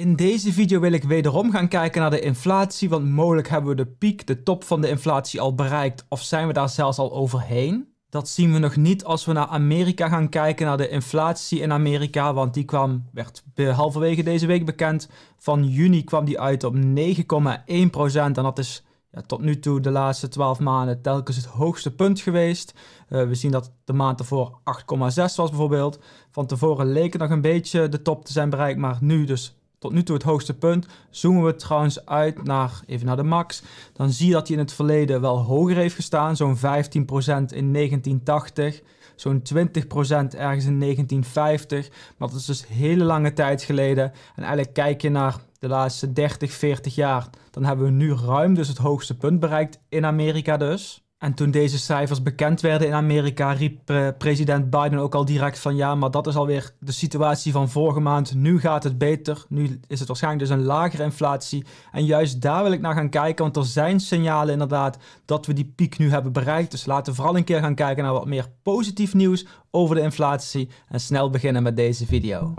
In deze video wil ik wederom gaan kijken naar de inflatie, want mogelijk hebben we de piek, de top van de inflatie al bereikt of zijn we daar zelfs al overheen. Dat zien we nog niet als we naar Amerika gaan kijken, naar de inflatie in Amerika, want die kwam, werd halverwege deze week bekend. Van juni kwam die uit op 9,1% en dat is ja, tot nu toe de laatste 12 maanden telkens het hoogste punt geweest. Eh, we zien dat de maand ervoor 8,6 was bijvoorbeeld. Van tevoren leek het nog een beetje de top te zijn bereikt, maar nu dus tot nu toe het hoogste punt. Zoomen we trouwens uit naar, even naar de max, dan zie je dat hij in het verleden wel hoger heeft gestaan. Zo'n 15% in 1980, zo'n 20% ergens in 1950. Maar dat is dus hele lange tijd geleden. En eigenlijk kijk je naar de laatste 30, 40 jaar, dan hebben we nu ruim dus het hoogste punt bereikt in Amerika dus. En toen deze cijfers bekend werden in Amerika, riep eh, president Biden ook al direct van ja, maar dat is alweer de situatie van vorige maand. Nu gaat het beter. Nu is het waarschijnlijk dus een lagere inflatie. En juist daar wil ik naar gaan kijken, want er zijn signalen inderdaad dat we die piek nu hebben bereikt. Dus laten we vooral een keer gaan kijken naar wat meer positief nieuws over de inflatie. En snel beginnen met deze video.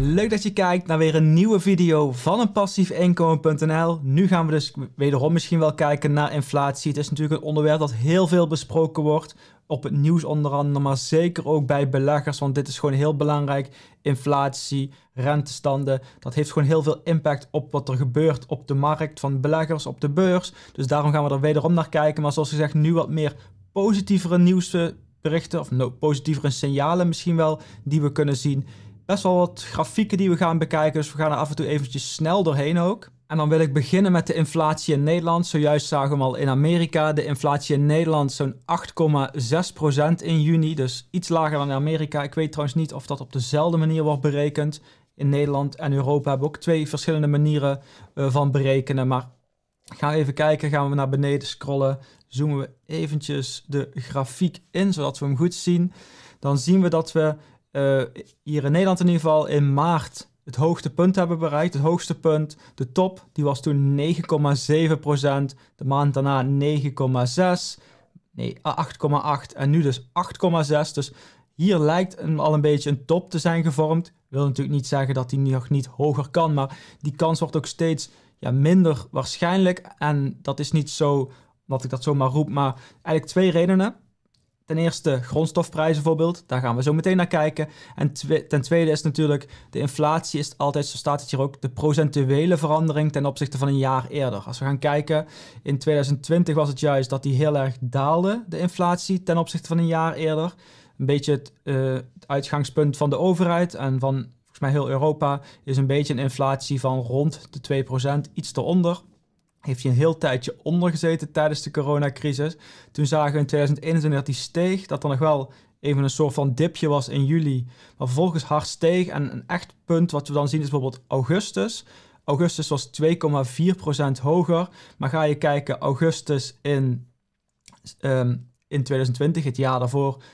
Leuk dat je kijkt naar weer een nieuwe video van een passiefinkomen.nl. Nu gaan we dus wederom misschien wel kijken naar inflatie. Het is natuurlijk een onderwerp dat heel veel besproken wordt. Op het nieuws onder andere, maar zeker ook bij beleggers. Want dit is gewoon heel belangrijk. Inflatie, rentestanden, dat heeft gewoon heel veel impact op wat er gebeurt op de markt van beleggers, op de beurs. Dus daarom gaan we er wederom naar kijken. Maar zoals gezegd, nu wat meer positievere nieuwsberichten of no, positievere signalen misschien wel die we kunnen zien best wel wat grafieken die we gaan bekijken. Dus we gaan er af en toe eventjes snel doorheen ook. En dan wil ik beginnen met de inflatie in Nederland. Zojuist zagen we al in Amerika. De inflatie in Nederland zo'n 8,6% in juni. Dus iets lager dan in Amerika. Ik weet trouwens niet of dat op dezelfde manier wordt berekend. In Nederland en Europa hebben we ook twee verschillende manieren eh, van berekenen. Maar gaan we even kijken. Gaan we naar beneden scrollen. Zoomen we eventjes de grafiek in, zodat we hem goed zien. Dan zien we dat we eh, hier in Nederland in ieder geval, in maart het hoogtepunt hebben bereikt. Het hoogste punt, de top, die was toen 9,7%. De maand daarna 9,6%. Nee, 8,8%. En nu dus 8,6%. Dus hier lijkt een, al een beetje een top te zijn gevormd. Wil natuurlijk niet zeggen dat die nog niet hoger kan. Maar die kans wordt ook steeds ja, minder waarschijnlijk. En dat is niet zo dat ik dat zomaar roep. Maar eigenlijk twee redenen. Ten eerste grondstofprijzen bijvoorbeeld, daar gaan we zo meteen naar kijken. En ten tweede is natuurlijk de inflatie is altijd, zo staat het hier ook, de procentuele verandering ten opzichte van een jaar eerder. Als we gaan kijken, in 2020 was het juist dat die heel erg daalde, de inflatie, ten opzichte van een jaar eerder. Een beetje het, eh, uitgangspunt van de overheid en van volgens mij heel Europa is een beetje een inflatie van rond de 2%, iets eronder heeft je een heel tijdje ondergezeten tijdens de coronacrisis. Toen zagen we in 2021 steeg, dat er nog wel even een soort van dipje was in juli. Maar vervolgens hard steeg en een echt punt wat we dan zien is bijvoorbeeld augustus. Augustus was 2,4% hoger, maar ga je kijken augustus in ehm, in 2020, het jaar daarvoor 0,7.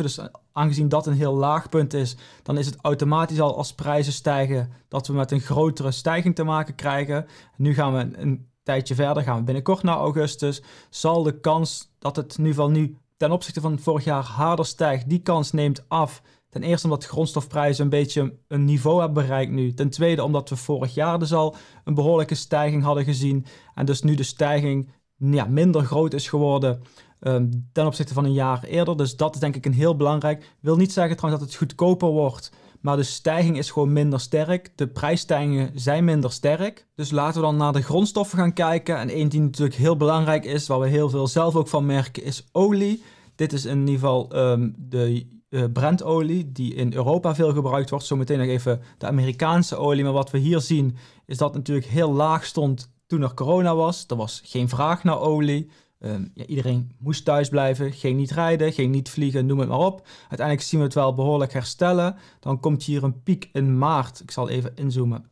Dus aangezien dat een heel laag punt is, dan is het automatisch al als prijzen stijgen dat we met een grotere stijging te maken krijgen. Nu gaan we een, tijdje verder, gaan we binnenkort naar augustus, zal de kans dat het nu van nu ten opzichte van vorig jaar harder stijgt, die kans neemt af. Ten eerste omdat grondstofprijzen een beetje een niveau hebben bereikt nu. Ten tweede omdat we vorig jaar dus al een behoorlijke stijging hadden gezien. En dus nu de stijging ja, minder groot is geworden um, ten opzichte van een jaar eerder. Dus dat is denk ik een heel belangrijk. Wil niet zeggen trouwens dat het goedkoper wordt, maar de stijging is gewoon minder sterk. De prijsstijgingen zijn minder sterk. Dus laten we dan naar de grondstoffen gaan kijken. En één die natuurlijk heel belangrijk is, waar we heel veel zelf ook van merken, is olie. Dit is in ieder geval ehm, de uh, eh, brandolie die in Europa veel gebruikt wordt. Zometeen nog even de Amerikaanse olie. Maar wat we hier zien is dat natuurlijk heel laag stond toen er corona was, er was geen vraag naar olie. Ehm, ja, iedereen moest thuis blijven, ging niet rijden, ging niet vliegen, noem het maar op. Uiteindelijk zien we het wel behoorlijk herstellen. Dan komt hier een piek in maart. Ik zal even inzoomen.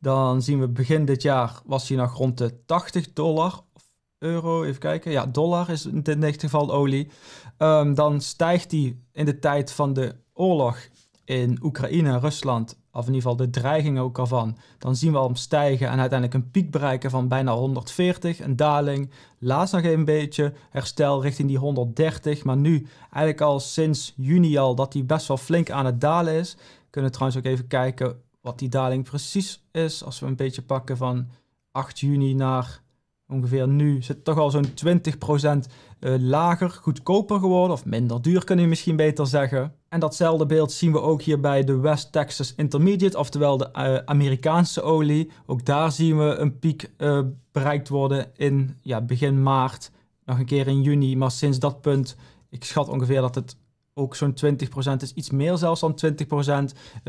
Dan zien we begin dit jaar was hier nog rond de 80 dollar of euro. Even kijken. Ja, dollar is in dit geval olie. Ehm, dan stijgt die in de tijd van de oorlog in Oekraïne en Rusland of in ieder geval de dreiging ook ervan, dan zien we hem stijgen en uiteindelijk een piek bereiken van bijna 140, een daling, laatst nog een beetje herstel richting die 130, maar nu eigenlijk al sinds juni al dat hij best wel flink aan het dalen is. Kunnen trouwens ook even kijken wat die daling precies is, als we een beetje pakken van 8 juni naar ongeveer nu zit toch al zo'n 20% eh, lager, goedkoper geworden, of minder duur kun je misschien beter zeggen. En datzelfde beeld zien we ook hier bij de West Texas Intermediate, oftewel de eh, Amerikaanse olie. Ook daar zien we een piek eh, bereikt worden in ja, begin maart, nog een keer in juni. Maar sinds dat punt, ik schat ongeveer dat het ook zo'n 20% is, iets meer zelfs dan 20% uh, eh,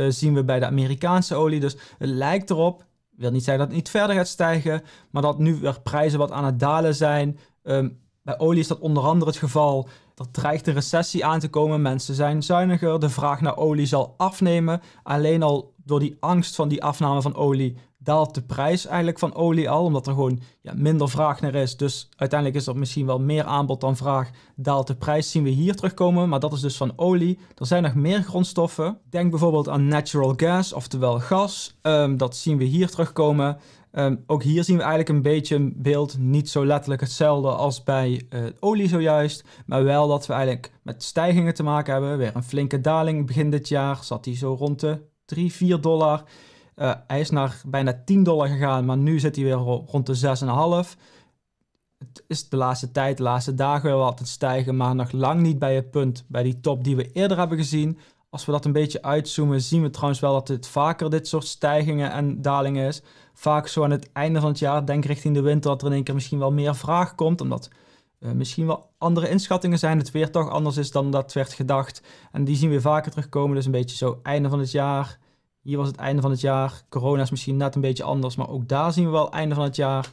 zien we bij de Amerikaanse olie. Dus het lijkt erop, wil niet zeggen dat het niet verder gaat stijgen, maar dat nu weer prijzen wat aan het dalen zijn. Ehm, bij olie is dat onder andere het geval. Er dreigt een recessie aan te komen, mensen zijn zuiniger, de vraag naar olie zal afnemen. Alleen al door die angst van die afname van olie daalt de prijs eigenlijk van olie al, omdat er gewoon ja, minder vraag naar is. Dus uiteindelijk is er misschien wel meer aanbod dan vraag, daalt de prijs, zien we hier terugkomen. Maar dat is dus van olie. Er zijn nog meer grondstoffen. Denk bijvoorbeeld aan natural gas, oftewel gas. Ehm, dat zien we hier terugkomen. Ehm, ook hier zien we eigenlijk een beetje een beeld niet zo letterlijk hetzelfde als bij uh, olie zojuist, maar wel dat we eigenlijk met stijgingen te maken hebben. Weer een flinke daling begin dit jaar, zat hij zo rond de 3, 4 dollar. Eh, hij is naar bijna 10 dollar gegaan, maar nu zit hij weer rond de 6,5. Het is de laatste tijd, de laatste dagen wel wat het stijgen, maar nog lang niet bij het punt, bij die top die we eerder hebben gezien. Als we dat een beetje uitzoomen, zien we trouwens wel dat het vaker dit soort stijgingen en dalingen is. Vaak zo aan het einde van het jaar, denk richting de winter, dat er in één keer misschien wel meer vraag komt. Omdat eh, misschien wel andere inschattingen zijn, het weer toch anders is dan dat werd gedacht. En die zien we vaker terugkomen, dus een beetje zo einde van het jaar. Hier was het einde van het jaar. Corona is misschien net een beetje anders, maar ook daar zien we wel einde van het jaar.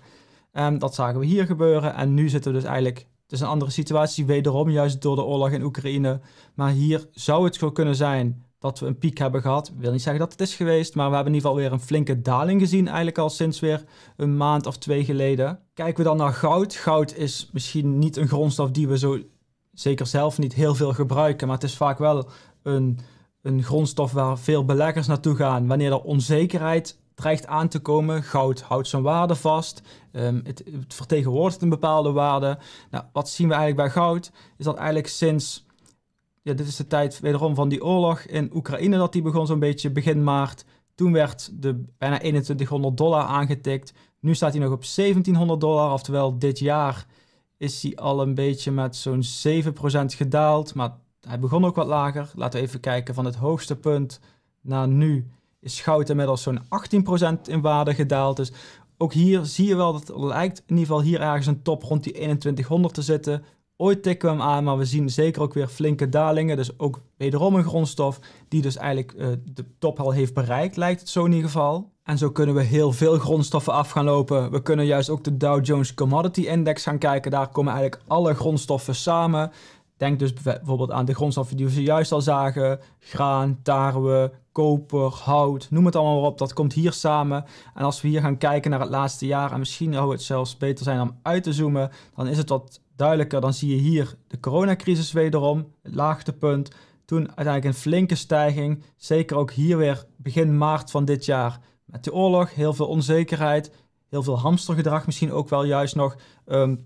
En ehm, dat zagen we hier gebeuren. En nu zitten we dus eigenlijk het is een andere situatie, wederom juist door de oorlog in Oekraïne. Maar hier zou het zo kunnen zijn dat we een piek hebben gehad. Ik wil niet zeggen dat het is geweest, maar we hebben in ieder geval weer een flinke daling gezien. Eigenlijk al sinds weer een maand of twee geleden. Kijken we dan naar goud. Goud is misschien niet een grondstof die we zo zeker zelf niet heel veel gebruiken. Maar het is vaak wel een, een grondstof waar veel beleggers naartoe gaan. Wanneer er onzekerheid dreigt aan te komen. Goud houdt zijn waarde vast. Ehm, het, het, vertegenwoordigt een bepaalde waarde. Nou, wat zien we eigenlijk bij goud? Is dat eigenlijk sinds. Ja, dit is de tijd wederom van die oorlog in Oekraïne, dat die begon zo'n beetje begin maart. Toen werd de bijna 2100 dollar aangetikt. Nu staat hij nog op 1700 dollar. Oftewel, dit jaar is hij al een beetje met zo'n 7% gedaald. Maar hij begon ook wat lager. Laten we even kijken van het hoogste punt naar nu is inmiddels zo'n 18% in waarde gedaald. Dus ook hier zie je wel dat het lijkt in ieder geval hier ergens een top rond die 2100 te zitten. Ooit tikken we hem aan, maar we zien zeker ook weer flinke dalingen. Dus ook wederom een grondstof die dus eigenlijk eh, de top al heeft bereikt, lijkt het zo in ieder geval. En zo kunnen we heel veel grondstoffen af gaan lopen. We kunnen juist ook de Dow Jones Commodity Index gaan kijken. Daar komen eigenlijk alle grondstoffen samen. Denk dus bijvoorbeeld aan de grondstoffen die we zojuist al zagen. Graan, tarwe, koper, hout, noem het allemaal maar op. Dat komt hier samen. En als we hier gaan kijken naar het laatste jaar, en misschien zou het zelfs beter zijn om uit te zoomen, dan is het wat duidelijker. Dan zie je hier de coronacrisis wederom, het laagtepunt. Toen uiteindelijk een flinke stijging. Zeker ook hier weer begin maart van dit jaar. Met de oorlog, heel veel onzekerheid, heel veel hamstergedrag misschien ook wel juist nog ehm,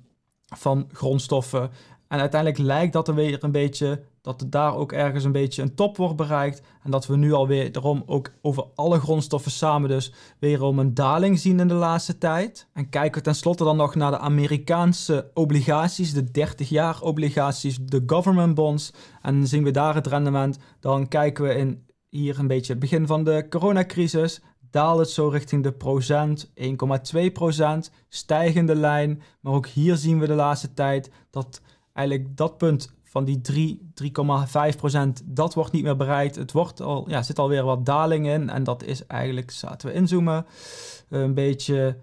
van grondstoffen. En uiteindelijk lijkt dat er weer een beetje, dat er daar ook ergens een beetje een top wordt bereikt. En dat we nu alweer daarom ook over alle grondstoffen samen dus weer om een daling zien in de laatste tijd. En kijken we tenslotte dan nog naar de Amerikaanse obligaties, de 30 jaar obligaties, de government bonds. En zien we daar het rendement, dan kijken we in hier een beetje het begin van de coronacrisis daalt het zo richting de procent, 1,2 procent, stijgende lijn. Maar ook hier zien we de laatste tijd dat eigenlijk dat punt van die 3, 3,5 dat wordt niet meer bereikt. Het wordt al, ja, zit alweer wat daling in. En dat is eigenlijk, zaten we inzoomen, eh, een beetje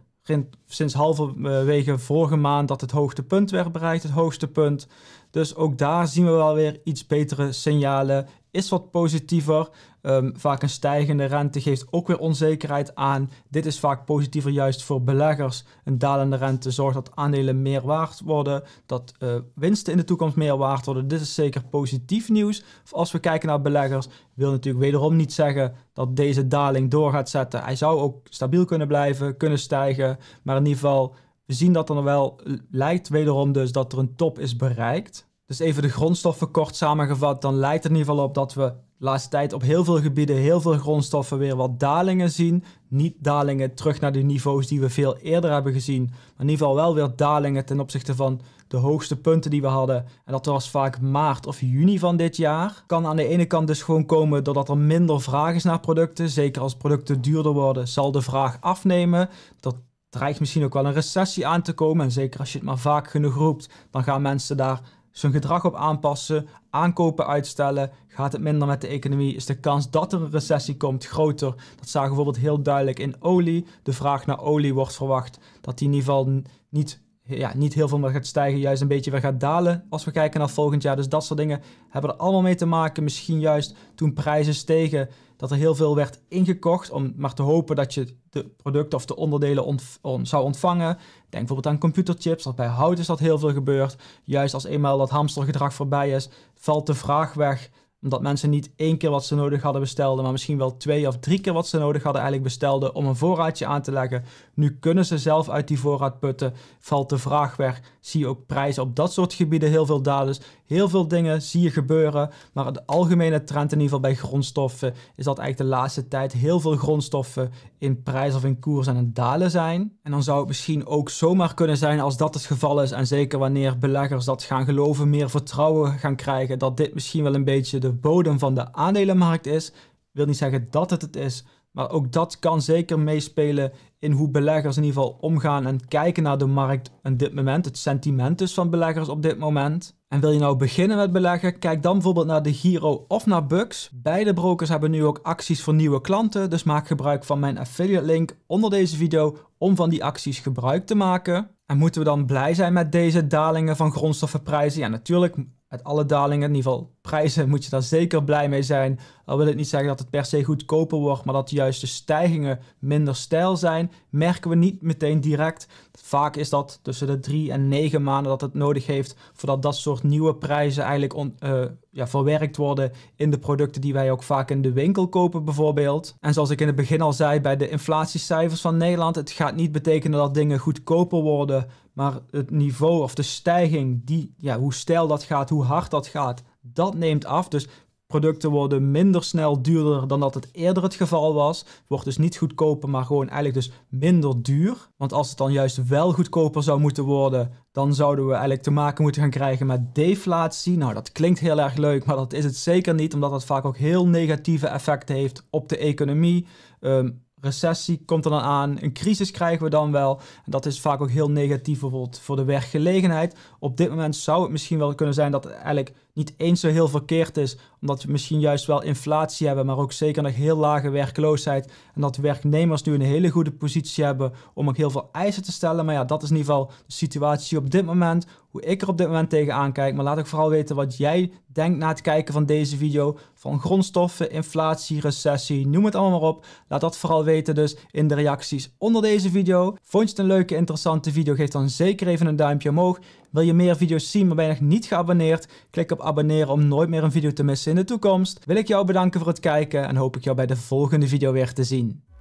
sinds halverwege vorige maand dat het hoogtepunt werd bereikt, het hoogste punt. Dus ook daar zien we wel weer iets betere signalen, is wat positiever. Ehm, vaak een stijgende rente geeft ook weer onzekerheid aan. Dit is vaak positiever juist voor beleggers. Een dalende rente zorgt dat aandelen meer waard worden, dat eh, winsten in de toekomst meer waard worden. Dit is zeker positief nieuws. als we kijken naar beleggers, wil natuurlijk wederom niet zeggen dat deze daling door gaat zetten. Hij zou ook stabiel kunnen blijven, kunnen stijgen, maar in ieder geval we zien dat er wel lijkt wederom dus dat er een top is bereikt. Dus even de grondstoffen kort samengevat, dan lijkt het in ieder geval op dat we de laatste tijd op heel veel gebieden heel veel grondstoffen weer wat dalingen zien. Niet dalingen terug naar de niveaus die we veel eerder hebben gezien, maar in ieder geval wel weer dalingen ten opzichte van de hoogste punten die we hadden. En dat was vaak maart of juni van dit jaar. Kan aan de ene kant dus gewoon komen doordat er minder vraag is naar producten. Zeker als producten duurder worden, zal de vraag afnemen. Dat dreigt misschien ook wel een recessie aan te komen. En zeker als je het maar vaak genoeg roept, dan gaan mensen daar zijn gedrag op aanpassen, aankopen uitstellen, gaat het minder met de economie, is de kans dat er een recessie komt groter. Dat zagen we bijvoorbeeld heel duidelijk in olie. De vraag naar olie wordt verwacht dat die in ieder geval niet, ja, niet heel veel meer gaat stijgen, juist een beetje weer gaat dalen als we kijken naar volgend jaar. Dus dat soort dingen hebben er allemaal mee te maken. Misschien juist toen prijzen stegen, dat er heel veel werd ingekocht om maar te hopen dat je de producten of de onderdelen zou ontvangen. Denk bijvoorbeeld aan computerchips, dat bij hout is dat heel veel gebeurd. Juist als eenmaal dat hamstergedrag voorbij is, valt de vraag weg omdat mensen niet één keer wat ze nodig hadden bestelden, maar misschien wel twee of drie keer wat ze nodig hadden eigenlijk bestelden om een voorraadje aan te leggen. Nu kunnen ze zelf uit die voorraad putten, valt de vraag weg. Zie je ook prijzen op dat soort gebieden heel veel dalen. Dus heel veel dingen zie je gebeuren, maar de algemene trend in ieder geval bij grondstoffen is dat eigenlijk de laatste tijd heel veel grondstoffen in prijs of in koers aan het dalen zijn. En dan zou het misschien ook zomaar kunnen zijn als dat het geval is en zeker wanneer beleggers dat gaan geloven, meer vertrouwen gaan krijgen dat dit misschien wel een beetje de de bodem van de aandelenmarkt is. Wil niet zeggen dat het het is, maar ook dat kan zeker meespelen in hoe beleggers in ieder geval omgaan en kijken naar de markt en dit moment, het sentiment dus van beleggers op dit moment. En wil je nou beginnen met beleggen, kijk dan bijvoorbeeld naar de Giro of naar Bux. Beide brokers hebben nu ook acties voor nieuwe klanten, dus maak gebruik van mijn affiliate link onder deze video om van die acties gebruik te maken. En moeten we dan blij zijn met deze dalingen van grondstoffenprijzen? Ja, natuurlijk, met alle dalingen, in ieder geval prijzen, moet je daar zeker blij mee zijn. Al wil ik niet zeggen dat het per se goedkoper wordt, maar dat juist de stijgingen minder stijl zijn, merken we niet meteen direct. Vaak is dat tussen de drie en negen maanden dat het nodig heeft voordat dat soort nieuwe prijzen eigenlijk eh, ja, verwerkt worden in de producten die wij ook vaak in de winkel kopen bijvoorbeeld. En zoals ik in het begin al zei bij de inflatiecijfers van Nederland, het gaat niet betekenen dat dingen goedkoper worden maar het niveau of de stijging, die, ja, hoe stijl dat gaat, hoe hard dat gaat, dat neemt af. Dus producten worden minder snel duurder dan dat het eerder het geval was. Wordt dus niet goedkoper, maar gewoon eigenlijk dus minder duur. Want als het dan juist wel goedkoper zou moeten worden, dan zouden we eigenlijk te maken moeten gaan krijgen met deflatie. Nou, dat klinkt heel erg leuk, maar dat is het zeker niet, omdat dat vaak ook heel negatieve effecten heeft op de economie. Um, recessie komt er dan aan, een crisis krijgen we dan wel. En dat is vaak ook heel negatief bijvoorbeeld voor de werkgelegenheid. Op dit moment zou het misschien wel kunnen zijn dat het eigenlijk niet eens zo heel verkeerd is, omdat we misschien juist wel inflatie hebben, maar ook zeker nog heel lage werkloosheid. En dat werknemers nu een hele goede positie hebben om ook heel veel eisen te stellen. Maar ja, dat is in ieder geval de situatie op dit moment ik er op dit moment tegenaan kijk. Maar laat ook vooral weten wat jij denkt na het kijken van deze video. Van grondstoffen, inflatie, recessie, noem het allemaal maar op. Laat dat vooral weten dus in de reacties onder deze video. Vond je het een leuke, interessante video? Geef dan zeker even een duimpje omhoog. Wil je meer video's zien, maar ben je nog niet geabonneerd? Klik op abonneren om nooit meer een video te missen in de toekomst. Wil ik jou bedanken voor het kijken en hoop ik jou bij de volgende video weer te zien.